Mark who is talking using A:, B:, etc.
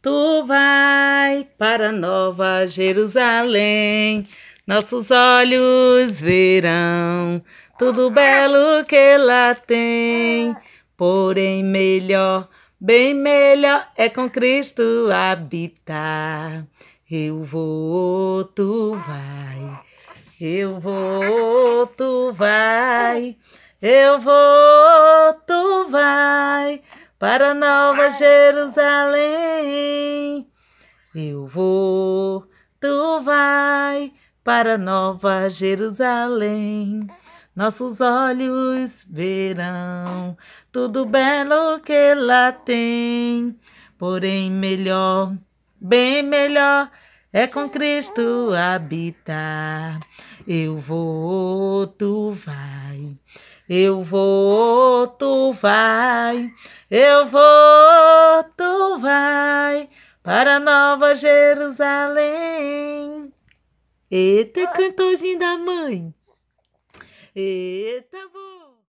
A: Tu vai para Nova Jerusalém, nossos olhos verão tudo belo que lá tem. Porém, melhor, bem melhor é com Cristo habitar. Eu vou, tu vai. Eu vou, tu vai. Eu vou, tu vai para Nova Jerusalém. Eu vou, tu vai para Nova Jerusalém. Nossos olhos verão tudo belo que lá tem. Porém, melhor, bem melhor é com Cristo habitar. Eu vou, tu vai. Eu vou, tu vai. Eu vou para Nova Jerusalém. Eita, cantorzinho da mãe. Eita, boa.